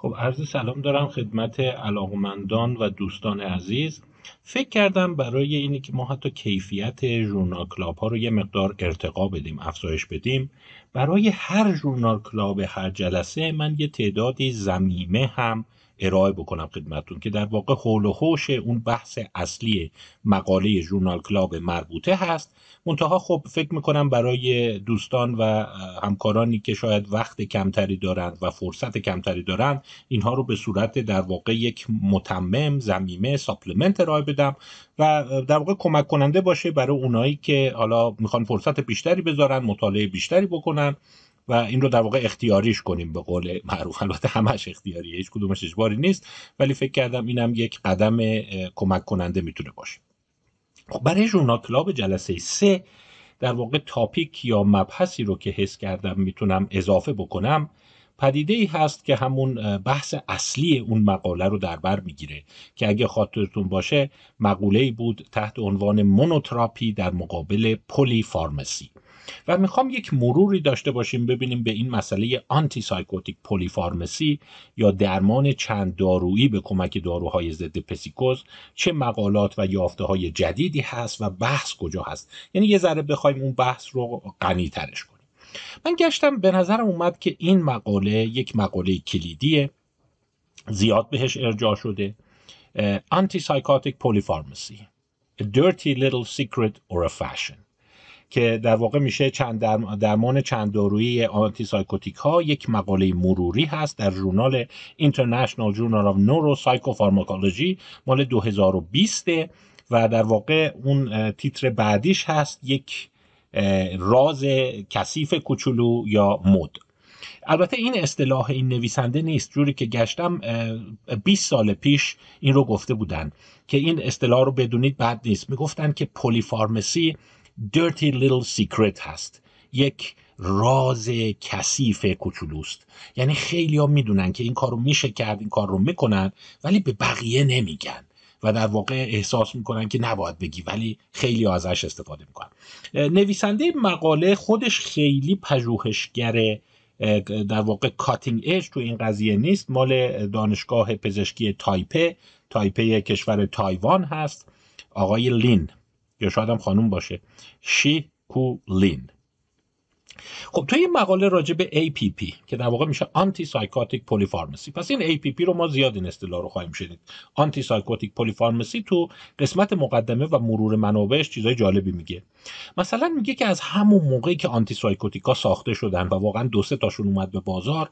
خب عرض سلام دارم خدمت علاقمندان و دوستان عزیز فکر کردم برای اینی که ما حتی کیفیت ژورنال کلاب ها رو یه مقدار ارتقا بدیم افزایش بدیم برای هر ژورنال کلاب هر جلسه من یه تعدادی زمیمه هم ارائه بکنم خدمتون که در واقع حول و حوش اون بحث اصلی مقاله جورنال کلاب مربوطه هست منتها خب فکر میکنم برای دوستان و همکارانی که شاید وقت کمتری دارند و فرصت کمتری دارند اینها رو به صورت در واقع یک متمم زمیمه ساپلمنت ارائه بدم و در واقع کمک کننده باشه برای اونایی که حالا میخوان فرصت بیشتری بذارن مطالعه بیشتری بکنن و این رو در واقع اختیاریش کنیم به قول معروف البته همش اختیاریه هیچ کدومش اجباری نیست ولی فکر کردم اینم یک قدم کمک کننده میتونه باشه خب برای جورنال کلاب جلسه سه در واقع تاپیک یا مبحثی رو که حس کردم میتونم اضافه بکنم پدیده ای هست که همون بحث اصلی اون مقاله رو در بر میگیره که اگه خاطرتون باشه مقوله بود تحت عنوان مونوتراپی در مقابل پلی فارمسی و میخوام یک مروری داشته باشیم ببینیم به این مسئله آنتی سایکوتیک پلیفارمسی یا درمان چند دارویی به کمک داروهای ضد پسیکوز چه مقالات و یافته های جدیدی هست و بحث کجا هست یعنی یه ذره بخوایم اون بحث رو غنی ترش کنیم من گشتم به نظرم اومد که این مقاله یک مقاله کلیدیه زیاد بهش ارجاع شده آنتی سایکوتیک پولیفارمسی A dirty little secret or a fashion که در واقع میشه چند درمان چند دارویی آنتی سایکوتیک ها یک مقاله مروری هست در ژورنال International Journal of Neuropsychopharmacology مال 2020 و در واقع اون تیتر بعدیش هست یک راز کثیف کوچولو یا مد البته این اصطلاح این نویسنده نیست جوری که گشتم 20 سال پیش این رو گفته بودن که این اصطلاح رو بدونید بد نیست میگفتن که پلیفارمسی dirty little secret هست یک راز کثیف کوچولوست یعنی خیلی ها میدونن که این کار رو میشه کرد این کار رو میکنن ولی به بقیه نمیگن و در واقع احساس میکنن که نباید بگی ولی خیلی ازش استفاده میکنن نویسنده مقاله خودش خیلی پژوهشگر در واقع کاتینگ اج تو این قضیه نیست مال دانشگاه پزشکی تایپه تایپه کشور تایوان هست آقای لین یا شاید هم خانوم باشه شی کو لین خب توی این مقاله راجع به APP که در واقع میشه آنتی سایکاتیک فارمسی پس این APP رو ما زیاد این اصطلاح رو خواهیم شنید آنتی سایکاتیک فارمسی تو قسمت مقدمه و مرور منابعش چیزای جالبی میگه مثلا میگه که از همون موقعی که آنتی سایکوتیکا ساخته شدن و واقعا دو سه تاشون اومد به بازار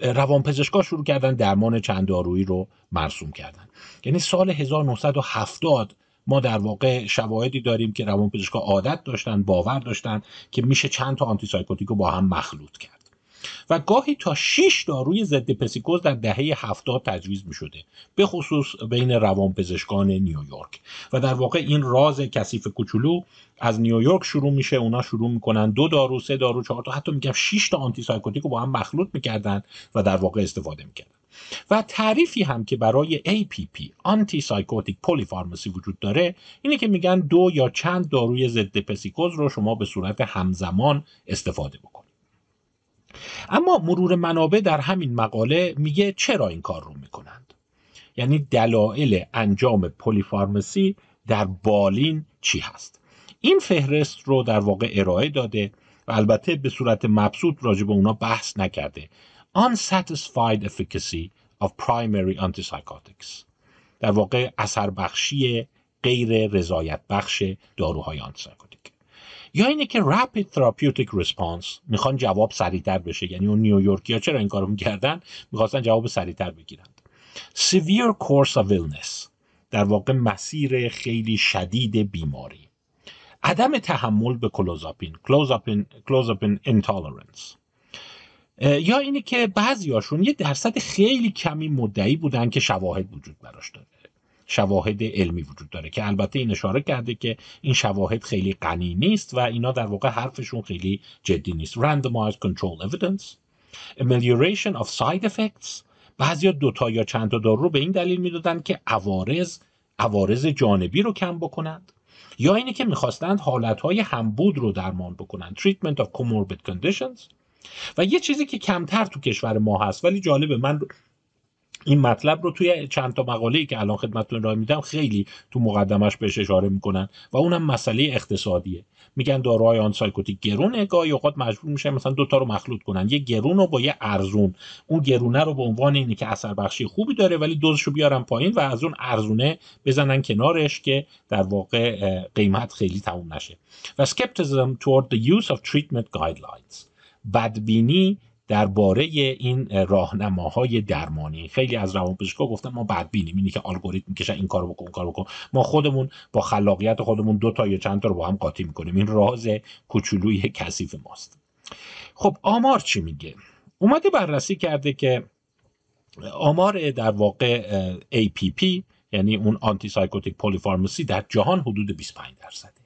روانپزشکا شروع کردن درمان چند دارویی رو مرسوم کردن یعنی سال 1970 ما در واقع شواهدی داریم که روانپزشکا عادت داشتن باور داشتن که میشه چند تا آنتی سایکوتیک رو با هم مخلوط کرد و گاهی تا 6 داروی ضد پسیکوز در دهه 70 تجویز می شده به خصوص بین روانپزشکان نیویورک و در واقع این راز کثیف کوچولو از نیویورک شروع میشه اونا شروع میکنن دو دارو سه دارو چهار تا حتی میگم 6 تا آنتی سایکوتیک رو با هم مخلوط میکردن و در واقع استفاده میکردن و تعریفی هم که برای APP آنتی سایکوتیک پولی فارمسی وجود داره اینه که میگن دو یا چند داروی ضد پسیکوز رو شما به صورت همزمان استفاده بکنید اما مرور منابع در همین مقاله میگه چرا این کار رو میکنند یعنی دلایل انجام فارمسی در بالین چی هست این فهرست رو در واقع ارائه داده و البته به صورت مبسوط راجع به اونا بحث نکرده unsatisfied efficacy of primary antipsychotics در واقع اثر بخشی غیر رضایت بخش داروهای آنتیسایکوتیک یا اینه که rapid therapeutic response میخوان جواب سریعتر بشه یعنی اون نیویورکی ها چرا این کارو میکردن میخواستن جواب سریعتر بگیرند severe course of illness در واقع مسیر خیلی شدید بیماری عدم تحمل به کلوزاپین کلوزاپین کلوزاپین intolerance یا اینه که بعضیاشون یه درصد خیلی کمی مدعی بودن که شواهد وجود براش داره شواهد علمی وجود داره که البته این اشاره کرده که این شواهد خیلی غنی نیست و اینا در واقع حرفشون خیلی جدی نیست randomized control evidence amelioration of side effects دو دوتا یا چند تا دارو رو به این دلیل میدادن که عوارز عوارض جانبی رو کم بکنند یا اینه که میخواستند حالتهای همبود رو درمان بکنند treatment of comorbid conditions و یه چیزی که کمتر تو کشور ما هست ولی جالبه من این مطلب رو توی چند تا مقاله ای که الان خدمتتون راه میدم خیلی تو مقدمش بهش اشاره میکنن و اونم مسئله اقتصادیه میگن داروهای آن سایکوتیک گرونه گاهی اوقات مجبور میشن مثلا دوتا رو مخلوط کنن یه گرون رو با یه ارزون اون گرونه رو به عنوان اینه که اثر بخشی خوبی داره ولی دوزش رو بیارن پایین و از اون ارزونه بزنن کنارش که در واقع قیمت خیلی تموم نشه و skepticism toward the use of treatment guidelines بدبینی درباره این راهنماهای درمانی خیلی از روانپزشکا گفتن ما بدبینیم اینی که الگوریتم کشن این کارو بکن کارو بکن ما خودمون با خلاقیت خودمون دو تا یا چند تا رو با هم قاطی میکنیم این راز کوچولوی کثیف ماست خب آمار چی میگه اومده بررسی کرده که آمار در واقع APP یعنی اون آنتی سایکوتیک فارمسی در جهان حدود 25 درصد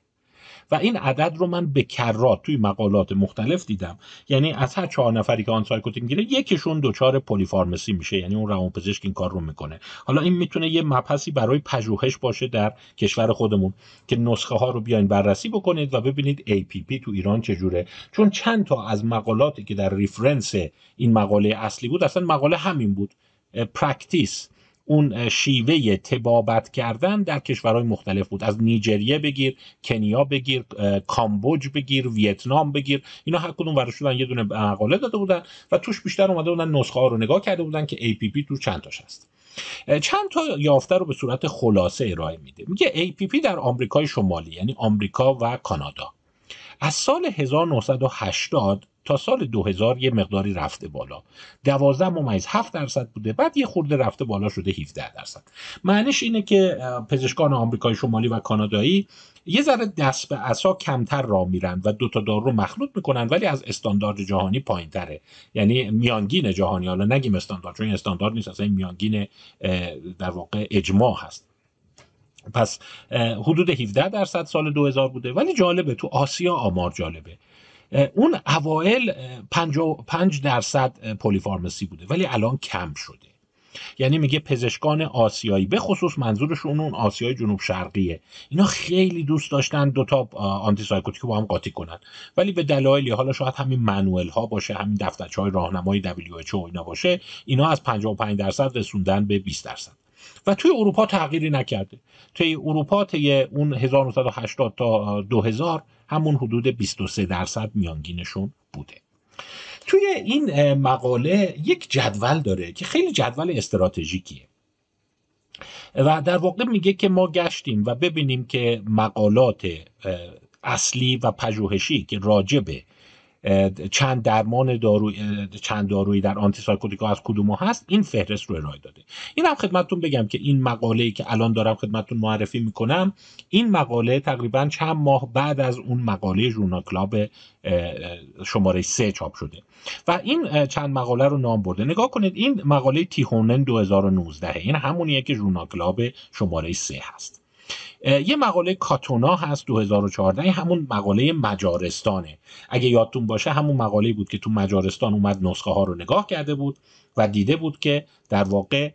و این عدد رو من به کرات توی مقالات مختلف دیدم یعنی از هر چهار نفری که آن آنسایکوتیک میگیره یکیشون دچار پلیفارمسی میشه یعنی اون روانپزشک این کار رو میکنه حالا این میتونه یه مبحثی برای پژوهش باشه در کشور خودمون که نسخه ها رو بیاین بررسی بکنید و ببینید پی تو ایران چجوره چون چند تا از مقالاتی که در ریفرنس این مقاله اصلی بود اصلا مقاله همین بود پرکتیس اون شیوه تبابت کردن در کشورهای مختلف بود از نیجریه بگیر کنیا بگیر کامبوج بگیر ویتنام بگیر اینا هر کدوم ورش شدن یه دونه مقاله داده بودن و توش بیشتر اومده بودن نسخه ها رو نگاه کرده بودن که APP تو چند تاش هست چند تا یافته رو به صورت خلاصه ارائه میده میگه پی در آمریکای شمالی یعنی آمریکا و کانادا از سال 1980 تا سال 2000 یه مقداری رفته بالا 12 ممیز 7 درصد بوده بعد یه خورده رفته بالا شده 17 درصد معنیش اینه که پزشکان آمریکای شمالی و کانادایی یه ذره دست به اصا کمتر را میرن و دوتا دارو مخلوط میکنن ولی از استاندارد جهانی پایین تره یعنی میانگین جهانی حالا نگیم استاندارد چون استاندارد نیست اصلا میانگین در واقع اجماع هست پس حدود 17 درصد سال 2000 بوده ولی جالبه تو آسیا آمار جالبه اون اوایل پنج درصد پلیفارمسی بوده ولی الان کم شده یعنی میگه پزشکان آسیایی به خصوص منظورشون اون آسیای جنوب شرقیه اینا خیلی دوست داشتن دوتا آنتی سایکوتیک با هم قاطی کنن ولی به دلایلی حالا شاید همین منوئل ها باشه همین دفترچه های راهنمای WHO اینا باشه اینا از 55 درصد رسوندن به 20 درصد و توی اروپا تغییری نکرده توی اروپا توی اون 1980 تا 2000 همون حدود 23 درصد میانگینشون بوده توی این مقاله یک جدول داره که خیلی جدول استراتژیکیه و در واقع میگه که ما گشتیم و ببینیم که مقالات اصلی و پژوهشی که راجبه به چند درمان دارو چند دارویی در آنتی سایکوتیکا از کدوم هست این فهرست رو ارائه داده این هم خدمتتون بگم که این مقاله ای که الان دارم خدمتتون معرفی میکنم این مقاله تقریبا چند ماه بعد از اون مقاله ژورنال کلاب شماره 3 چاپ شده و این چند مقاله رو نام برده نگاه کنید این مقاله تیهونن 2019 این همونیه که ژورنال کلاب شماره 3 هست یه مقاله کاتونا هست 2014 همون مقاله مجارستانه اگه یادتون باشه همون مقاله بود که تو مجارستان اومد نسخه ها رو نگاه کرده بود و دیده بود که در واقع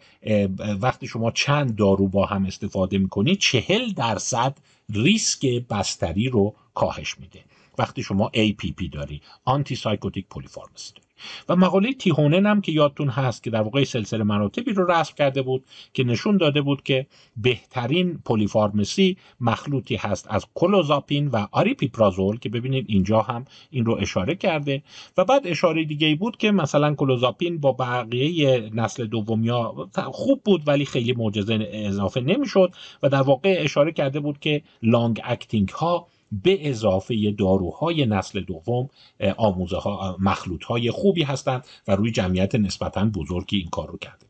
وقتی شما چند دارو با هم استفاده میکنی چهل درصد ریسک بستری رو کاهش میده وقتی شما APP داری آنتی سایکوتیک پولیفارمسی داری و مقاله تیهونن هم که یادتون هست که در واقع سلسله مراتبی رو رسم کرده بود که نشون داده بود که بهترین پلیفارمسی مخلوطی هست از کلوزاپین و آریپیپرازول که ببینید اینجا هم این رو اشاره کرده و بعد اشاره دیگه ای بود که مثلا کلوزاپین با بقیه نسل دومیا خوب بود ولی خیلی معجزه اضافه نمیشد و در واقع اشاره کرده بود که لانگ اکتینگ ها به اضافه داروهای نسل دوم آموزه ها مخلوط های خوبی هستند و روی جمعیت نسبتا بزرگی این کار رو کرده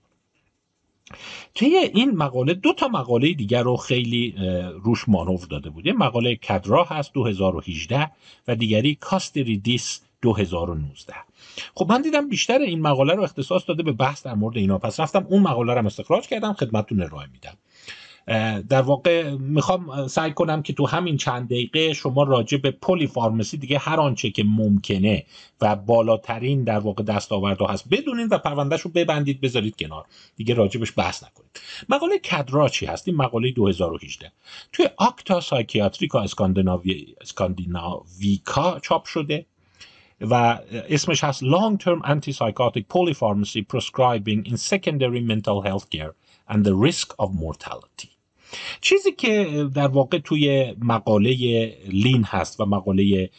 توی این مقاله دو تا مقاله دیگر رو خیلی روش مانوف داده بود یه مقاله کدرا هست 2018 و دیگری کاستری دیس 2019 خب من دیدم بیشتر این مقاله رو اختصاص داده به بحث در مورد اینا پس رفتم اون مقاله رو استخراج کردم خدمتتون ارائه میدم در واقع میخوام سعی کنم که تو همین چند دقیقه شما راجع به پلی فارمسی دیگه هر آنچه که ممکنه و بالاترین در واقع دستاوردها هست بدونین و پروندهش رو ببندید بذارید کنار دیگه راجبش بحث نکنید مقاله کدرا چی هست این مقاله 2018 توی آکتا سایکیاتریکا اسکاندیناوی... اسکاندیناویکا چاپ شده و اسمش هست Long Term Antipsychotic Polypharmacy Prescribing in Secondary Mental Health Care and the Risk of Mortality چیزی که در واقع توی مقاله لین هست و مقاله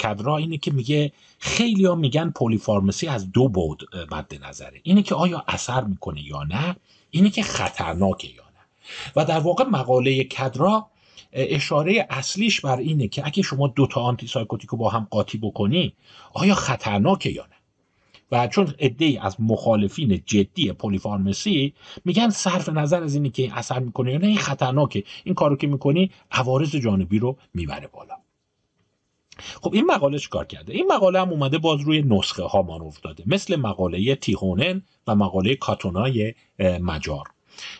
کدرا اینه که میگه خیلی ها میگن فارمسی از دو بود مد نظره اینه که آیا اثر میکنه یا نه اینه که خطرناکه یا نه و در واقع مقاله کدرا اشاره اصلیش بر اینه که اگه شما دوتا آنتی سایکوتیکو با هم قاطی بکنی آیا خطرناکه یا نه و چون عده از مخالفین جدی پلیفارمسی میگن صرف نظر از اینی که اثر میکنه یا نه این خطرناکه این کارو که میکنی عوارض جانبی رو میبره بالا خب این مقاله چیکار کرده این مقاله هم اومده باز روی نسخه ها مانور داده مثل مقاله تیهونن و مقاله کاتونای مجار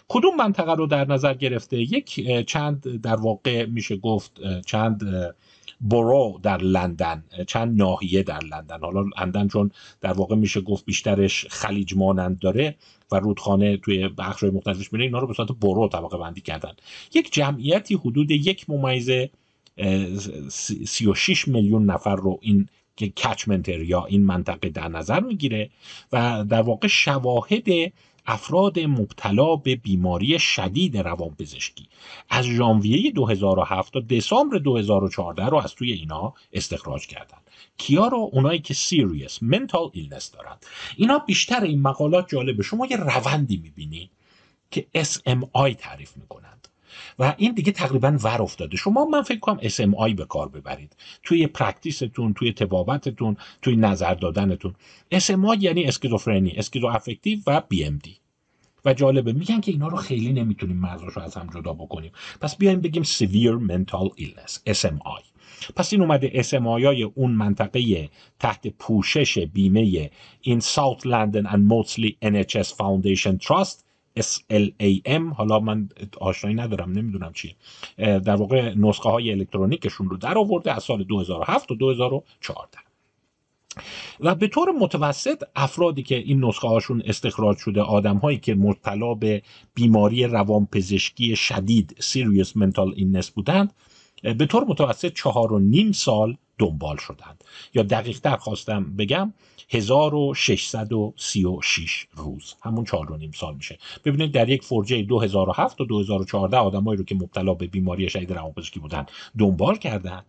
کدوم منطقه رو در نظر گرفته یک چند در واقع میشه گفت چند برو در لندن چند ناحیه در لندن حالا لندن چون در واقع میشه گفت بیشترش خلیج مانند داره و رودخانه توی های مختلفش میره اینا رو به صورت برو طبقه بندی کردن یک جمعیتی حدود یک ممیز 36 میلیون نفر رو این که یا این منطقه در نظر میگیره و در واقع شواهد افراد مبتلا به بیماری شدید روانپزشکی از ژانویه 2007 تا دسامبر 2014 رو از توی اینا استخراج کردن کیا رو اونایی که سیریس منتال ایلنس دارن اینا بیشتر این مقالات جالبه شما یه روندی میبینی که SMI تعریف میکنند و این دیگه تقریبا ور افتاده شما من فکر کنم آی به کار ببرید توی پرکتیستون توی تبابتتون توی نظر دادنتون آی یعنی اسکیزوفرنی اسکیزو افکتیو و دی و جالبه میگن که اینا رو خیلی نمیتونیم مرزش رو از هم جدا بکنیم پس بیایم بگیم severe اس illness SMI پس این اومده SMI های اون منطقه تحت پوشش بیمه این South London and mostly NHS Foundation Trust SLAM حالا من آشنایی ندارم نمیدونم چیه در واقع نسخه های الکترونیکشون رو در آورده از سال 2007 تا 2014 و به طور متوسط افرادی که این نسخه هاشون استخراج شده آدم هایی که مبتلا به بیماری پزشکی شدید سیریوس منتال اینس بودند به طور متوسط چهار و نیم سال دنبال شدند یا دقیق خواستم بگم 1636 روز همون چهار و نیم سال میشه ببینید در یک فرجه 2007 و 2014 آدمایی رو که مبتلا به بیماری شدید روانپزشکی بودن دنبال کردن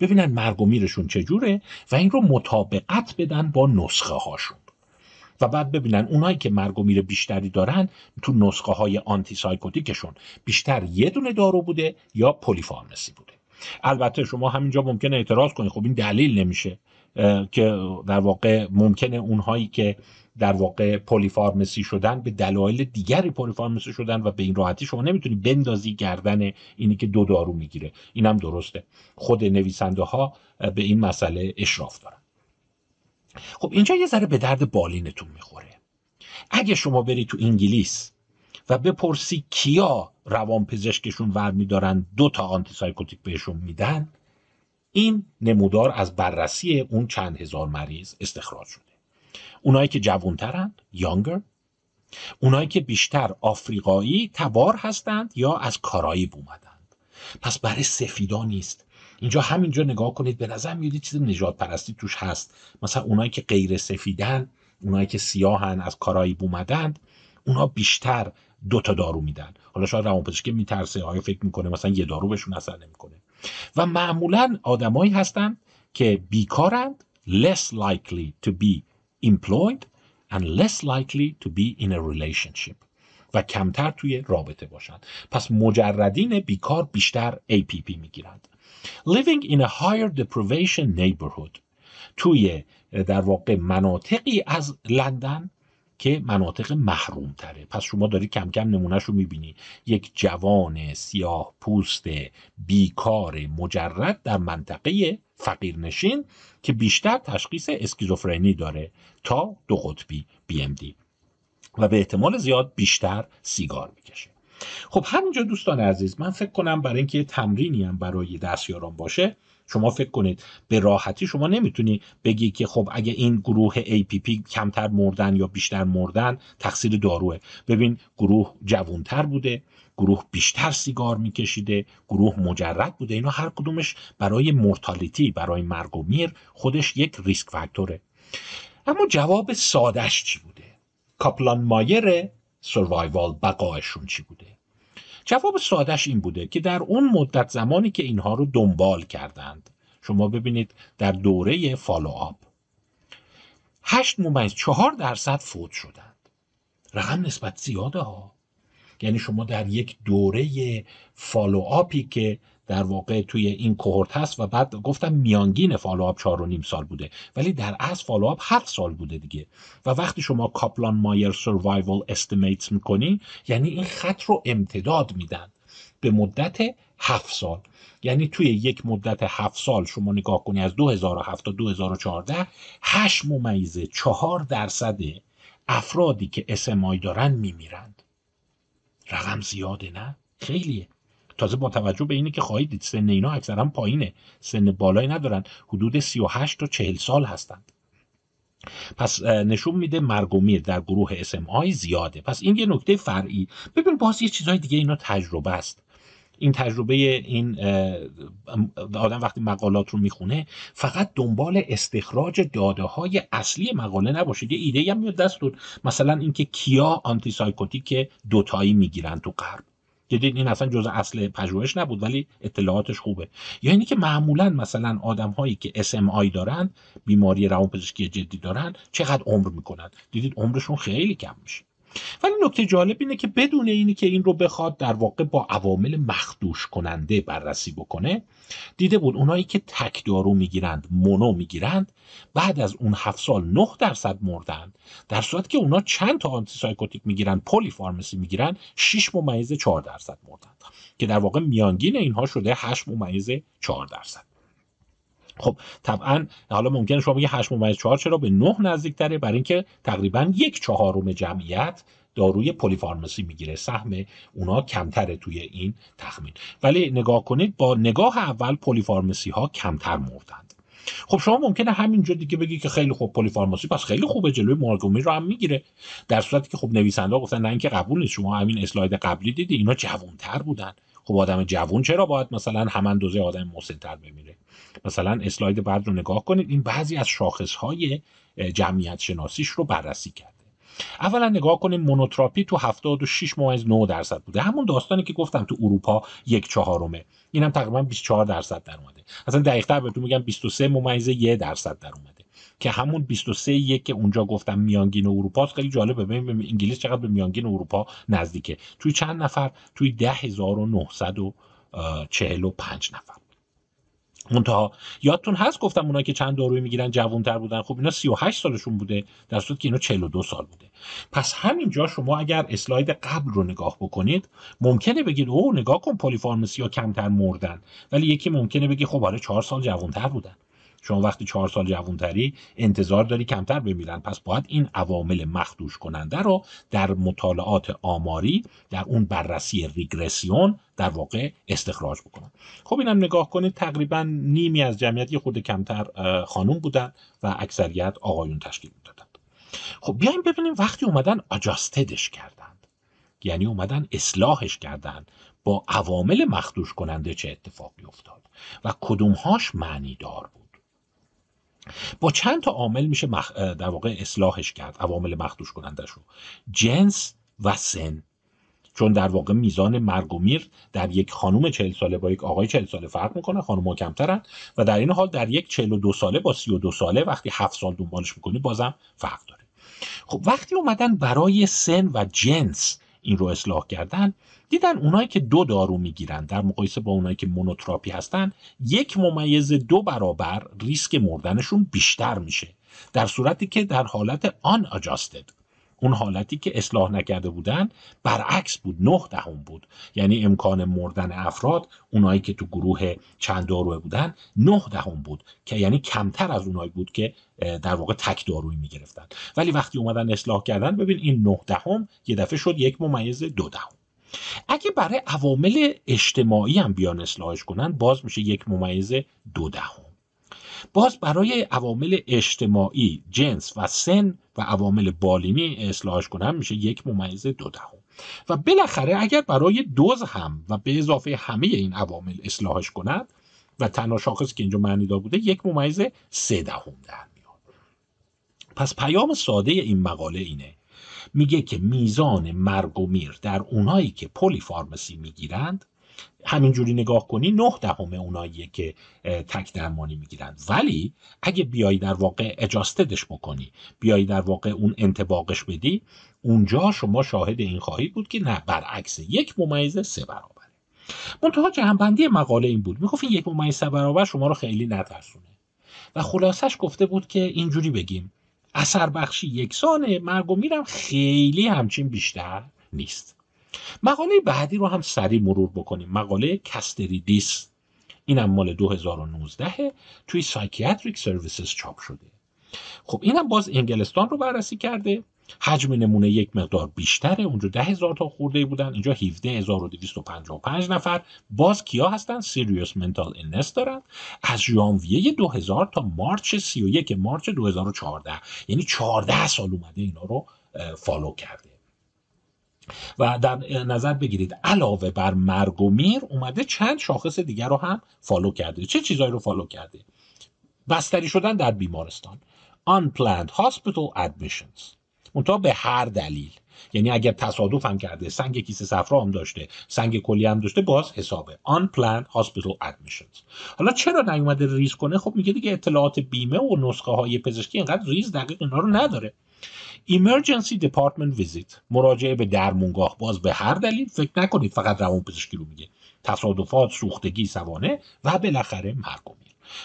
ببینن مرگ و میرشون چجوره و این رو مطابقت بدن با نسخه هاشون و بعد ببینن اونایی که مرگ و میره بیشتری دارن تو نسخه های آنتی سایکوتیکشون بیشتر یه دونه دارو بوده یا پلیفارمسی بوده البته شما همینجا ممکنه اعتراض کنید خب این دلیل نمیشه که در واقع ممکنه اونهایی که در واقع پلیفارمسی شدن به دلایل دیگری پلیفارمسی شدن و به این راحتی شما نمیتونی بندازی گردن اینی که دو دارو میگیره اینم درسته خود نویسنده ها به این مسئله اشراف دارن خب اینجا یه ذره به درد بالینتون میخوره اگه شما بری تو انگلیس و بپرسی کیا روان پزشکشون ور میدارن دو تا آنتی سایکوتیک بهشون میدن این نمودار از بررسی اون چند هزار مریض استخراج شده اونایی که ترند، یانگر اونایی که بیشتر آفریقایی تبار هستند یا از کارایی اومدند پس برای سفیدا نیست اینجا همینجا نگاه کنید به نظر میاد چیز نجات پرستی توش هست مثلا اونایی که غیر سفیدن اونایی که سیاهن از کارایی اومدند اونا بیشتر دو تا دارو میدن حالا شاید روانپزشک میترسه آیا فکر میکنه مثلا یه دارو بهشون اثر نمیکنه و معمولا آدمایی هستند که بیکارند less likely to be employed and less likely to be in a relationship و کمتر توی رابطه باشند پس مجردین بیکار بیشتر پی پی میگیرند living in a higher deprivation neighborhood توی در واقع مناطقی از لندن که مناطق محروم تره پس شما داری کم کم نمونهش رو میبینی یک جوان سیاه پوست بیکار مجرد در منطقه فقیرنشین که بیشتر تشخیص اسکیزوفرنی داره تا دو قطبی دی و به احتمال زیاد بیشتر سیگار میکشه خب همینجا دوستان عزیز من فکر کنم برای اینکه تمرینی هم برای دستیاران باشه شما فکر کنید به راحتی شما نمیتونی بگی که خب اگه این گروه پی پی کمتر مردن یا بیشتر مردن تقصیر داروه ببین گروه جوانتر بوده گروه بیشتر سیگار میکشیده گروه مجرد بوده اینا هر کدومش برای مرتالیتی برای مرگ و میر خودش یک ریسک فاکتوره اما جواب سادش چی بوده کاپلان مایر سروایوال بقایشون چی بوده جواب سادش این بوده که در اون مدت زمانی که اینها رو دنبال کردند شما ببینید در دوره فالوآپ هشت ممیز چهار درصد فوت شدند رقم نسبت زیاده ها یعنی شما در یک دوره آپی که در واقع توی این کوهورت هست و بعد گفتم میانگین فالوآپ 4 و نیم سال بوده ولی در اصل فالوآپ 7 سال بوده دیگه و وقتی شما کاپلان مایر سروایوول استیمیتس میکنی یعنی این خط رو امتداد میدن به مدت 7 سال یعنی توی یک مدت 7 سال شما نگاه کنی از 2007 تا 2014 8 ممیزه 4 درصد افرادی که اسمای دارن میمیرند رقم زیاده نه خیلیه تازه با توجه به اینه که خواهید دید سن اینا اکثرا پایینه سن بالایی ندارن حدود 38 تا 40 سال هستند پس نشون میده میر در گروه آی زیاده پس این یه نکته فرعی ببین باز یه چیزای دیگه اینا تجربه است این تجربه این آدم وقتی مقالات رو میخونه فقط دنبال استخراج داده های اصلی مقاله نباشید یه ایده هم میاد دستتون مثلا اینکه کیا آنتی سایکوتیک دوتایی میگیرن تو قرب که این اصلا جزء اصل پژوهش نبود ولی اطلاعاتش خوبه یا که معمولا مثلا آدم هایی که SMI دارن بیماری پزشکی جدی دارن چقدر عمر میکنن دیدید عمرشون خیلی کم میشه ولی نکته جالب اینه که بدون اینی که این رو بخواد در واقع با عوامل مخدوش کننده بررسی بکنه دیده بود اونایی که تک دارو میگیرند مونو میگیرند بعد از اون هفت سال 9 درصد مردند در صورت که اونا چند تا آنتی سایکوتیک میگیرند، پلی فارمسی میگیرند، 6 ممیز 4 درصد مردند که در واقع میانگین اینها شده 8 ممیز 4 درصد خب طبعا حالا ممکنه شما بگید 8 ممیز 4 چرا به 9 نزدیک تره برای اینکه تقریبا یک چهارم جمعیت داروی فارمسی میگیره سهم اونا کمتره توی این تخمین ولی نگاه کنید با نگاه اول فارمسی ها کمتر مردند خب شما ممکنه همینجا دیگه بگی که خیلی خوب پلیفارماسی پس خیلی خوبه جلوی مارگومی رو هم میگیره در صورتی که خب نویسنده گفتن نه اینکه قبول نیست شما همین اسلاید قبلی دیدی اینا تر بودن خب آدم جوون چرا باید مثلا هم اندازه آدم مسن‌تر بمیره مثلا اسلاید بعد رو نگاه کنید این بعضی از شاخص های جمعیت شناسیش رو بررسی کرده اولا نگاه کنیم مونوتراپی تو 76 ممیز 9 درصد بوده همون داستانی که گفتم تو اروپا یک چهارمه اینم تقریبا 24 درصد در اومده اصلا دقیقتر بهتون میگم 23 ممیز 1 درصد در اومده که همون 23 یک که اونجا گفتم میانگین اروپا خیلی جالبه ببین انگلیس چقدر به میانگین اروپا نزدیکه توی چند نفر توی 10945 نفر منتها یادتون هست گفتم اونایی که چند دارویی میگیرن جوانتر بودن خب اینا 38 سالشون بوده در صورت که اینا 42 سال بوده پس همینجا شما اگر اسلاید قبل رو نگاه بکنید ممکنه بگید او نگاه کن پلی فارمسی ها کمتر مردن ولی یکی ممکنه بگه خب آره 4 سال جوانتر بودن شما وقتی چهار سال جوانتری انتظار داری کمتر بمیرن پس باید این عوامل مخدوش کننده رو در مطالعات آماری در اون بررسی ریگرسیون در واقع استخراج بکنن خب اینم نگاه کنید تقریبا نیمی از جمعیت یه خود کمتر خانوم بودن و اکثریت آقایون تشکیل میدادن خب بیایم ببینیم وقتی اومدن اجاستدش کردند یعنی اومدن اصلاحش کردند با عوامل مخدوش کننده چه اتفاقی افتاد و کدومهاش معنی دار بود با چند تا عامل میشه در واقع اصلاحش کرد عوامل مخدوش کنندش رو جنس و سن چون در واقع میزان مرگ و میر در یک خانم 40 ساله با یک آقای چهل ساله فرق میکنه خانم کمترن و در این حال در یک دو ساله با دو ساله وقتی هفت سال دنبالش میکنی بازم فرق داره خب وقتی اومدن برای سن و جنس این رو اصلاح کردن دیدن اونایی که دو دارو میگیرن در مقایسه با اونایی که مونوتراپی هستن یک ممیز دو برابر ریسک مردنشون بیشتر میشه در صورتی که در حالت آن اجاستد اون حالتی که اصلاح نکرده بودن برعکس بود نه دهم بود یعنی امکان مردن افراد اونایی که تو گروه چند داروه بودن نه دهم بود که یعنی کمتر از اونایی بود که در واقع تک دارویی میگرفتن ولی وقتی اومدن اصلاح کردن ببین این نه دهم یه دفعه شد یک ممیز دو دهم اگه برای عوامل اجتماعی هم بیان اصلاحش کنن باز میشه یک ممیز دو دهم باز برای عوامل اجتماعی جنس و سن و عوامل بالینی اصلاحش کنم میشه یک ممیز دو دهم و بالاخره اگر برای دوز هم و به اضافه همه این عوامل اصلاحش کند و تنها شاخص که اینجا معنی دار بوده یک ممیز سه دهم در میاد پس پیام ساده این مقاله اینه میگه که میزان مرگ و میر در اونایی که پلی فارمسی میگیرند همینجوری نگاه کنی نه دهم اوناییه که تک درمانی میگیرن ولی اگه بیای در واقع اجاستدش بکنی بیای در واقع اون انتباقش بدی اونجا شما شاهد این خواهید بود که نه برعکس یک ممیزه سه برابره منتها جهنبندی مقاله این بود میگفت این یک ممیز سه برابر شما رو خیلی نترسونه و خلاصش گفته بود که اینجوری بگیم اثر بخشی یکسانه مرگ و میرم خیلی همچین بیشتر نیست مقاله بعدی رو هم سریع مرور بکنیم مقاله این اینم مال 2019 توی سایکیاتریک سرویسز چاپ شده خب اینم باز انگلستان رو بررسی کرده حجم نمونه یک مقدار بیشتره اونجا ده هزار تا خورده بودن اینجا 17255 نفر باز کیا هستن سیریوس منتال اینس دارن از ژانویه 2000 تا مارچ 31 مارچ 2014 یعنی 14 سال اومده اینا رو فالو کرده و در نظر بگیرید علاوه بر مرگ و میر اومده چند شاخص دیگر رو هم فالو کرده چه چیزایی رو فالو کرده بستری شدن در بیمارستان unplanned hospital admissions اونتا به هر دلیل یعنی اگر تصادف هم کرده سنگ کیسه صفرا هم داشته سنگ کلی هم داشته باز حسابه unplanned hospital admissions حالا چرا نیومده ریز کنه خب میگه دیگه اطلاعات بیمه و نسخه های پزشکی اینقدر ریز دقیق اینا رو نداره ایمرجنسی دپارتمنت ویزیت مراجعه به درمونگاه باز به هر دلیل فکر نکنید فقط روان پزشکی رو میگه تصادفات سوختگی سوانه و بالاخره مرگ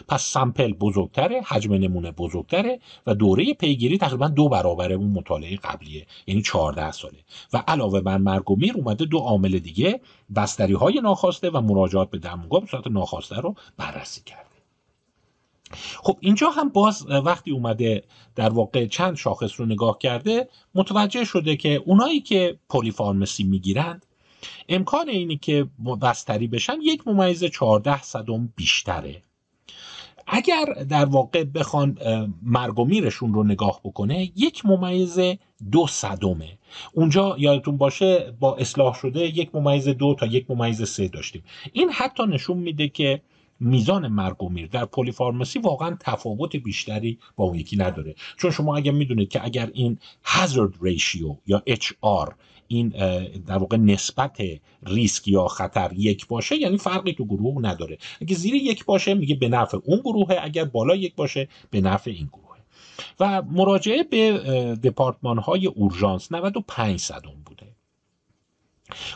پس سمپل بزرگتره حجم نمونه بزرگتره و دوره پیگیری تقریبا دو برابر اون مطالعه قبلیه یعنی 14 ساله و علاوه بر مرگ و میر اومده دو عامل دیگه بستری های ناخواسته و مراجعات به درمونگاه به صورت ناخواسته رو بررسی کرد خب اینجا هم باز وقتی اومده در واقع چند شاخص رو نگاه کرده متوجه شده که اونایی که فارمسی میگیرند امکان اینی که بستری بشن یک ممیز 14 صدم بیشتره اگر در واقع بخوان مرگ و میرشون رو نگاه بکنه یک ممیز دو صدمه اونجا یادتون باشه با اصلاح شده یک ممیز دو تا یک ممیز سه داشتیم این حتی نشون میده که میزان مرگ و میر در پلیفارماسی واقعا تفاوت بیشتری با اون یکی نداره چون شما اگر میدونید که اگر این hazard ریشیو یا HR این در واقع نسبت ریسک یا خطر یک باشه یعنی فرقی تو گروه نداره اگه زیر یک باشه میگه به نفع اون گروهه اگر بالا یک باشه به نفع این گروه و مراجعه به دپارتمان های اورژانس 95 صدم بوده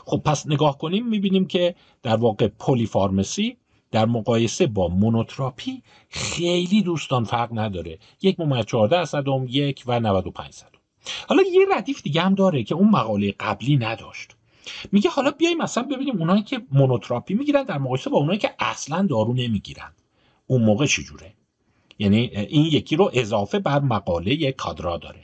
خب پس نگاه کنیم میبینیم که در واقع فارمسی در مقایسه با مونوتراپی خیلی دوستان فرق نداره یک ممیز چهارده صدم یک و پنج صدم حالا یه ردیف دیگه هم داره که اون مقاله قبلی نداشت میگه حالا بیایم مثلا ببینیم اونایی که مونوتراپی میگیرن در مقایسه با اونایی که اصلا دارو نمیگیرن اون موقع چجوره یعنی این یکی رو اضافه بر مقاله کادرا داره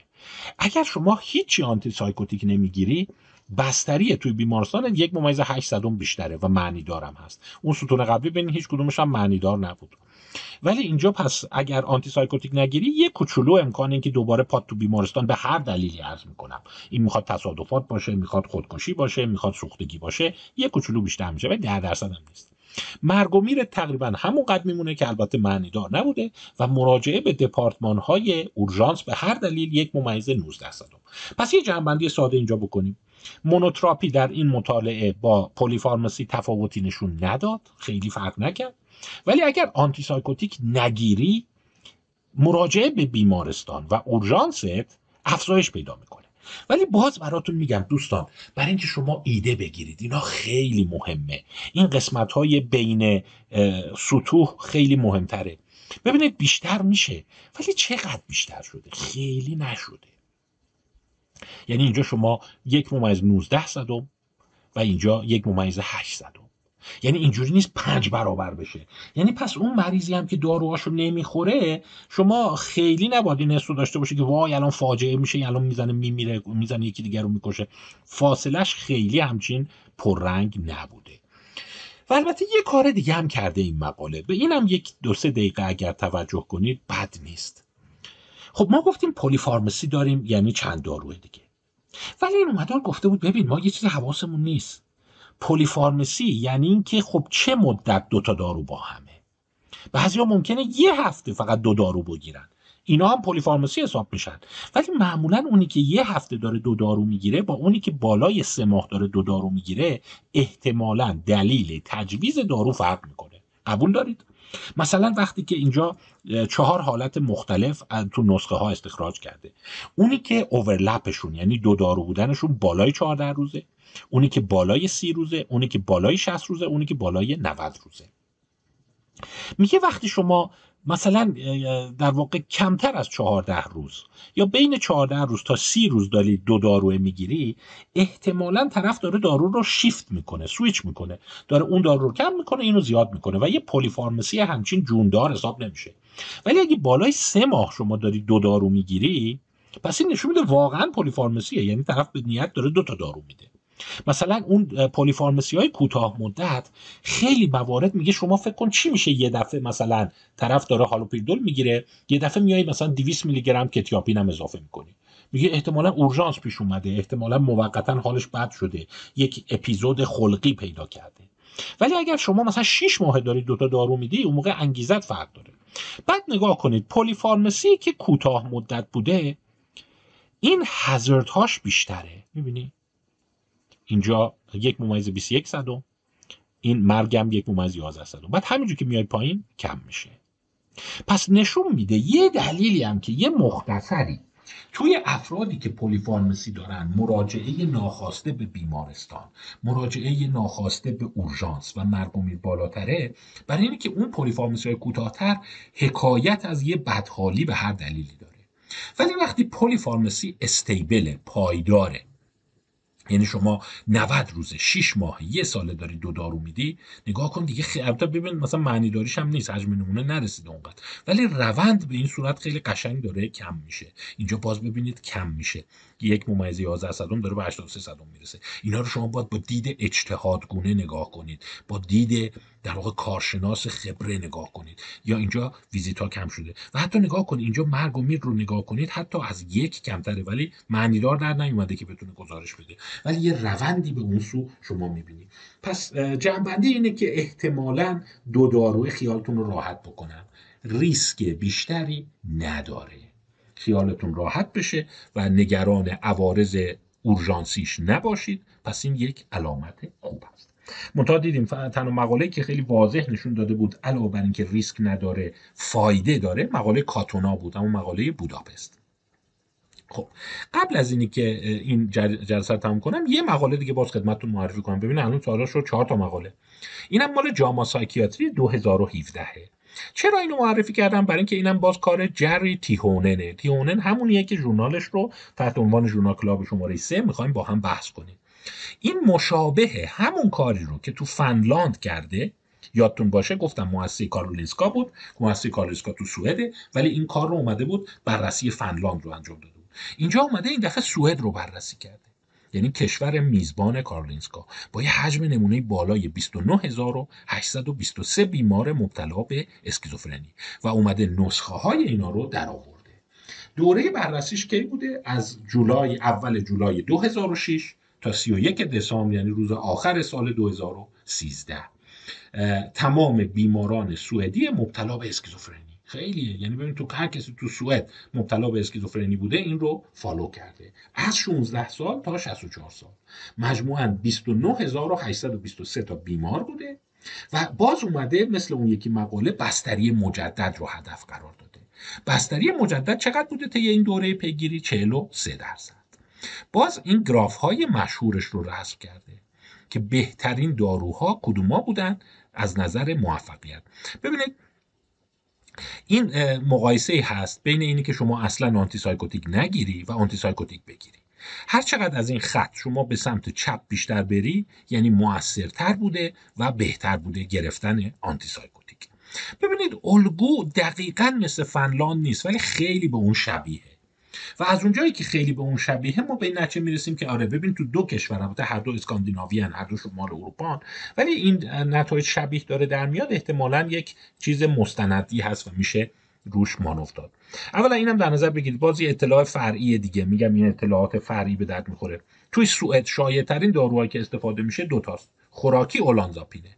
اگر شما هیچی آنتی سایکوتیک نمیگیری بستری توی بیمارستان یک ممیز 800 بیشتره و معنی دارم هست اون ستون قبلی بین هیچ کدومش هم معنی دار نبود ولی اینجا پس اگر آنتی سایکوتیک نگیری یه کوچولو امکان این که دوباره پاد تو بیمارستان به هر دلیلی عرض میکنم این میخواد تصادفات باشه میخواد خودکشی باشه میخواد سوختگی باشه یه کوچولو بیشتر میشه ولی 10 درصد هم نیست مرگ و میره تقریبا همونقدر میمونه که البته دار نبوده و مراجعه به دپارتمان های اورژانس به هر دلیل یک ممیز 19 صدم پس یه جنبندی ساده اینجا بکنیم مونوتراپی در این مطالعه با پلیفارماسی تفاوتی نشون نداد خیلی فرق نکرد ولی اگر آنتی سایکوتیک نگیری مراجعه به بیمارستان و اورژانست افزایش پیدا میکنه ولی باز براتون میگم دوستان برای اینکه شما ایده بگیرید اینا خیلی مهمه این قسمت های بین سطوح خیلی مهمتره ببینید بیشتر میشه ولی چقدر بیشتر شده خیلی نشده یعنی اینجا شما یک ممیز 19 صدم و اینجا یک ممیز 8 صدم یعنی اینجوری نیست پنج برابر بشه یعنی پس اون مریضی هم که داروهاشو نمیخوره شما خیلی نباید این رو داشته باشه که وای الان فاجعه میشه یعنی الان میزنه میمیره میزنه یکی دیگر رو میکشه فاصلش خیلی همچین پررنگ نبوده و البته یه کار دیگه هم کرده این مقاله به اینم یک دو سه دقیقه اگر توجه کنید بد نیست خب ما گفتیم پلی فارمسی داریم یعنی چند داروه دیگه ولی این اومدار گفته بود ببین ما یه چیزی حواسمون نیست پلی فارمسی یعنی اینکه خب چه مدت دوتا دارو با همه بعضیا ممکنه یه هفته فقط دو دارو بگیرن اینا هم پلی فارمسی حساب میشن ولی معمولا اونی که یه هفته داره دو دارو میگیره با اونی که بالای سه ماه داره دو دارو میگیره احتمالا دلیل تجویز دارو فرق میکنه قبول دارید مثلا وقتی که اینجا چهار حالت مختلف تو نسخه ها استخراج کرده اونی که اوورلپشون یعنی دو دارو بودنشون بالای 14 روزه اونی که بالای سی روزه اونی که بالای 60 روزه اونی که بالای 90 روزه میگه وقتی شما مثلا در واقع کمتر از چهارده روز یا بین چهارده روز تا سی روز داری دو داروه میگیری احتمالا طرف داره دارو رو شیفت میکنه سویچ میکنه داره اون دارو رو کم میکنه اینو زیاد میکنه و یه پولیفارمسی همچین جوندار حساب نمیشه ولی اگه بالای سه ماه شما داری دو دارو میگیری پس این نشون میده واقعا پولیفارمسیه یعنی طرف به نیت داره دو تا دارو میده مثلا اون پلیفارمسی های کوتاه مدت خیلی موارد میگه شما فکر کن چی میشه یه دفعه مثلا طرف داره هالوپیدول میگیره یه دفعه میای مثلا 200 میلی گرم کتیاپین هم اضافه میکنی میگه احتمالا اورژانس پیش اومده احتمالا موقتا حالش بد شده یک اپیزود خلقی پیدا کرده ولی اگر شما مثلا 6 ماه دارید دوتا دارو میدی اون موقع انگیزت فرق داره بعد نگاه کنید پلیفارمسی که کوتاه مدت بوده این هزارت هاش بیشتره میبینی اینجا یک ممیز 21 و این مرگم یک ممیز 11 و بعد همینجور که میای پایین کم میشه پس نشون میده یه دلیلی هم که یه مختصری توی افرادی که پلیفارمسی دارن مراجعه ناخواسته به بیمارستان مراجعه ناخواسته به اورژانس و مرگ بالاتره برای اینه که اون پلیفارمسی های کوتاهتر حکایت از یه بدحالی به هر دلیلی داره ولی وقتی پلیفارمسی استیبله پایداره یعنی شما 90 روزه 6 ماه یه ساله داری دو دارو میدی نگاه کن دیگه خیلی البته ببین مثلا معنی داریش هم نیست حجم نمونه نرسیده اونقدر ولی روند به این صورت خیلی قشنگ داره کم میشه اینجا باز ببینید کم میشه یک ممیز 11 صدم داره به 83 صدم میرسه اینا رو شما باید با دید اجتهادگونه نگاه کنید با دید در واقع کارشناس خبره نگاه کنید یا اینجا ها کم شده و حتی نگاه کنید اینجا مرگ و میر رو نگاه کنید حتی از یک کمتره ولی معنیدار در نیومده که بتونه گزارش بده ولی یه روندی به اون سو شما میبینید پس جنبنده اینه که احتمالا دو داروی خیالتون رو راحت بکنن ریسک بیشتری نداره خیالتون راحت بشه و نگران عوارض اورژانسیش نباشید پس این یک علامت خوب است منتها دیدیم تنها مقاله که خیلی واضح نشون داده بود علاوه بر اینکه ریسک نداره فایده داره مقاله کاتونا بود اما مقاله بوداپست خب قبل از اینی که این جلسه تموم کنم یه مقاله دیگه باز خدمتتون معرفی کنم ببینید الان سوالا شد چهار تا مقاله اینم مال جاما سایکیاتری 2017 ه چرا اینو معرفی کردم برای اینکه اینم باز کار جری تیهوننه تیهونن همونیه که ژورنالش رو تحت عنوان ژورنال کلاب شماره 3 میخوایم با هم بحث کنیم این مشابه همون کاری رو که تو فنلاند کرده یادتون باشه گفتم مؤسسه کارولینسکا بود مؤسسه کارولینسکا تو سوئده ولی این کار رو اومده بود بررسی فنلاند رو انجام داده بود اینجا اومده این دفعه سوئد رو بررسی کرده یعنی کشور میزبان کارلینسکا با یه حجم نمونه بالای 29823 بیمار مبتلا به اسکیزوفرنی و اومده نسخه های اینا رو در آورده دوره بررسیش کی بوده از جولای اول جولای 2006 تا 31 دسامبر یعنی روز آخر سال 2013 تمام بیماران سوئدی مبتلا به اسکیزوفرنی خیلیه یعنی ببین تو هر کسی تو سوئد مبتلا به اسکیزوفرنی بوده این رو فالو کرده از 16 سال تا 64 سال مجموعاً 29823 تا بیمار بوده و باز اومده مثل اون یکی مقاله بستری مجدد رو هدف قرار داده بستری مجدد چقدر بوده طی این دوره پیگیری 43 درصد باز این گراف های مشهورش رو رسم کرده که بهترین داروها کدوما بودن از نظر موفقیت ببینید این مقایسه هست بین اینی که شما اصلا آنتی سایکوتیک نگیری و آنتی سایکوتیک بگیری هر چقدر از این خط شما به سمت چپ بیشتر بری یعنی موثرتر بوده و بهتر بوده گرفتن آنتی سایکوتیک ببینید الگو دقیقا مثل فنلاند نیست ولی خیلی به اون شبیه و از اونجایی که خیلی به اون شبیه ما به این نتیجه میرسیم که آره ببین تو دو کشور البته هر دو اسکاندیناوی هر دو شمال اروپا ولی این نتایج شبیه داره در میاد احتمالا یک چیز مستندی هست و میشه روش مان افتاد اولا اینم در نظر بگیرید بازی اطلاع فرعی دیگه میگم این اطلاعات فرعی به درد میخوره توی سوئد شایع ترین داروهایی که استفاده میشه دوتاست خوراکی اولانزاپینه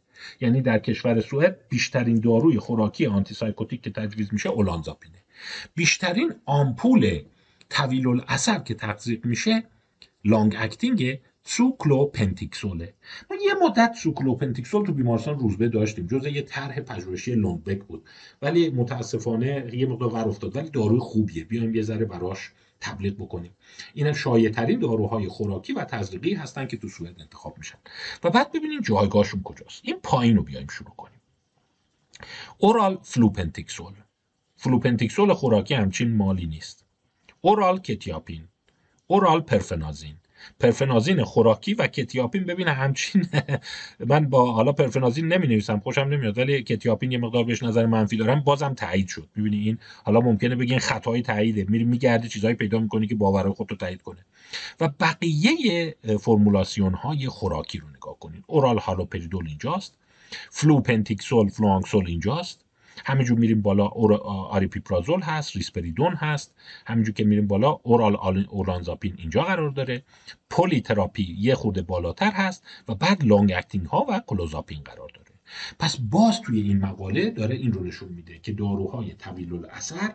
یعنی در کشور سوئد بیشترین داروی خوراکی آنتی سایکوتیک که تجویز میشه اولانزاپینه بیشترین آمپول طویل الاثر که تقضیق میشه لانگ اکتینگ سوکلوپنتیکسوله ما یه مدت سوکلوپنتیکسول تو بیمارستان روزبه داشتیم جزء یه طرح پژوهشی لونبک بود ولی متاسفانه یه مقدار ور افتاد ولی داروی خوبیه بیایم یه ذره براش تبلیغ بکنیم اینا شایع ترین داروهای خوراکی و تزریقی هستن که تو سوئد انتخاب میشن و بعد ببینیم جایگاهشون کجاست این پایین رو بیایم شروع کنیم اورال فلوپنتیکسول فلوپنتیکسول خوراکی همچین مالی نیست اورال کتیاپین اورال پرفنازین پرفنازین خوراکی و کتیاپین ببین همچین من با حالا پرفنازین نمی نویسم خوشم نمیاد ولی کتیاپین یه مقدار بهش نظر منفی دارم بازم تایید شد میبینی این حالا ممکنه بگین خطای تاییده میری میگرده چیزهایی پیدا میکنی که باور خودتو تایید کنه و بقیه فرمولاسیون های خوراکی رو نگاه کنین اورال هالوپریدول اینجاست فلوپنتیکسول فلوانکسول اینجاست همینجور میریم بالا آریپیپرازول هست ریسپریدون هست همینجور که میریم بالا اورال اورانزاپین اینجا قرار داره پولی تراپی یه خورده بالاتر هست و بعد لانگ اکتینگ ها و کلوزاپین قرار داره پس باز توی این مقاله داره این رو نشون میده که داروهای طویل اثر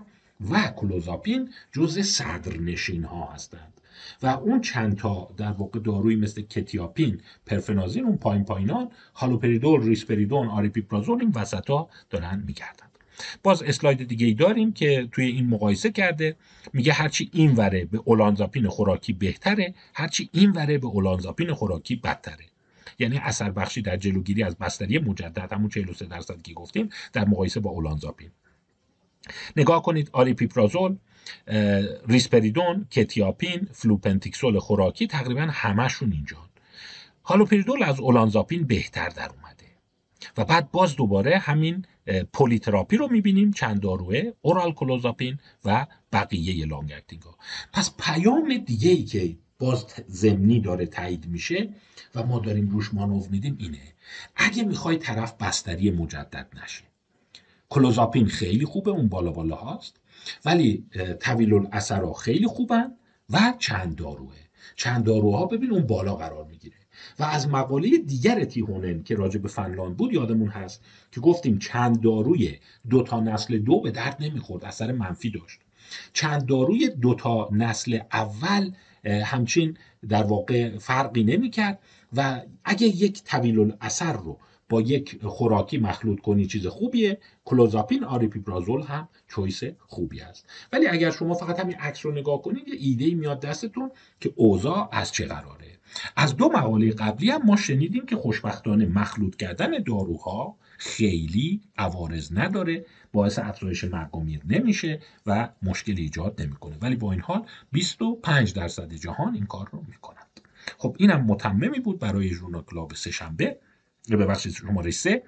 و کلوزاپین جزء صدرنشین ها هستند و اون چند تا در واقع دارویی مثل کتیاپین پرفنازین اون پایین پایینان هالوپریدول ریسپریدون آریپیپرازول این وسطا دارن میگردن باز اسلاید دیگه ای داریم که توی این مقایسه کرده میگه هرچی این وره به اولانزاپین خوراکی بهتره هرچی این وره به اولانزاپین خوراکی بدتره یعنی اثر بخشی در جلوگیری از بستری مجدد همون 43 درصد که گفتیم در مقایسه با اولانزاپین نگاه کنید آریپیپرازول ریسپریدون، کتیاپین، فلوپنتیکسول خوراکی تقریبا همشون اینجان هالوپریدول از اولانزاپین بهتر در اومده و بعد باز دوباره همین پولیتراپی رو میبینیم چند داروه اورال کلوزاپین و بقیه لانگ ها پس پیام دیگه ای که باز زمینی داره تایید میشه و ما داریم روش مانو میدیم اینه اگه میخوای طرف بستری مجدد نشه کلوزاپین خیلی خوبه اون بالا بالا هاست ولی طویل ها خیلی خوبن و چند داروه چند داروها ببین اون بالا قرار میگیره و از مقاله دیگر تیهونن که راجع به فنلاند بود یادمون هست که گفتیم چند داروی دو تا نسل دو به درد نمیخورد اثر منفی داشت چند داروی دو تا نسل اول همچین در واقع فرقی نمیکرد و اگه یک طویل الاثر رو با یک خوراکی مخلوط کنی چیز خوبیه کلوزاپین آریپیپرازول هم چویس خوبی است ولی اگر شما فقط همین عکس رو نگاه کنید یه ایده میاد دستتون که اوضاع از چه قراره از دو مقاله قبلی هم ما شنیدیم که خوشبختانه مخلوط کردن داروها خیلی عوارض نداره باعث افزایش مرگ نمیشه و مشکل ایجاد نمیکنه ولی با این حال 25 درصد جهان این کار رو میکنند خب اینم متممی بود برای ژورنال کلاب سهشنبه ببخشید شماره 3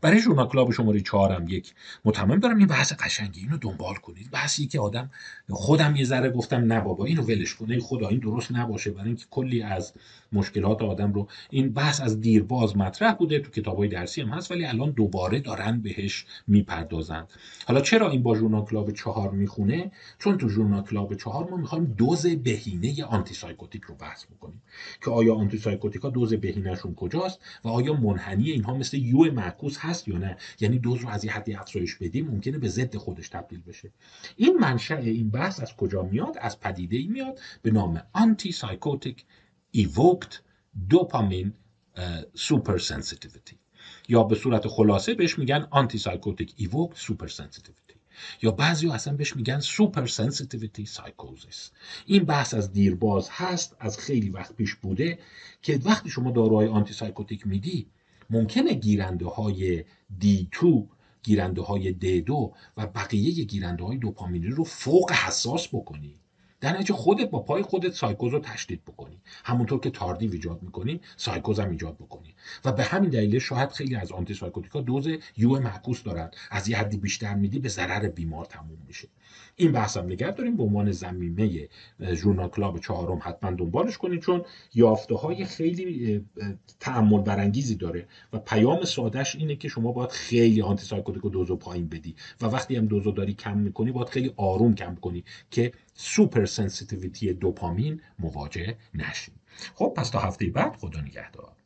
برای ژورنال کلاب شماره چهارم یک متمم دارم این بحث قشنگی اینو دنبال کنید بحثی که آدم خودم یه ذره گفتم نه بابا اینو ولش کنه خدا این درست نباشه برای اینکه کلی از مشکلات آدم رو این بحث از دیرباز مطرح بوده تو کتابای درسی هم هست ولی الان دوباره دارن بهش میپردازند حالا چرا این با ژورنال کلاب چهار میخونه چون تو ژورنال کلاب چهار ما میخوایم دوز بهینه آنتی سایکوتیک رو بحث بکنیم که آیا آنتی سایکوتیکا ها دوز بهینهشون کجاست و آیا منحنی اینها مثل یو معکوس هست یا نه یعنی دوز رو از یه حدی افزایش بدیم ممکنه به ضد خودش تبدیل بشه این منشأ این بحث از کجا میاد از پدیده ای میاد به نام آنتی سایکوتیک ایوکت دوپامین سوپر سنسیتیویتی یا به صورت خلاصه بهش میگن آنتی سایکوتیک ایوکت سوپر سنسیتیویتی یا بعضی اصلا بهش میگن سوپر سنسیتیویتی سایکوزیس این بحث از دیرباز هست از خیلی وقت پیش بوده که وقتی شما داروهای آنتی سایکوتیک میدی ممکنه گیرنده های دی 2 گیرنده های دی 2 و بقیه گیرنده های دوپامینی رو فوق حساس بکنی در نتیجه خودت با پای خودت سایکوز رو تشدید بکنی همونطور که تاردیو ایجاد میکنی سایکوز هم ایجاد بکنی و به همین دلیل شاید خیلی از آنتی سایکوتیکا دوز یو معکوس دارند. از یه حدی بیشتر میدی به ضرر بیمار تموم میشه این بحث هم نگه داریم به عنوان زمینه ژورنال کلاب چهارم حتما دنبالش کنید چون یافته های خیلی تعمل برانگیزی داره و پیام سادش اینه که شما باید خیلی آنتی سایکوتیک دوزو پایین بدی و وقتی هم دوزو داری کم میکنی باید خیلی آروم کم کنی که سوپر سنسیتیویتی دوپامین مواجه نشی خب پس تا هفته بعد خدا نگهدار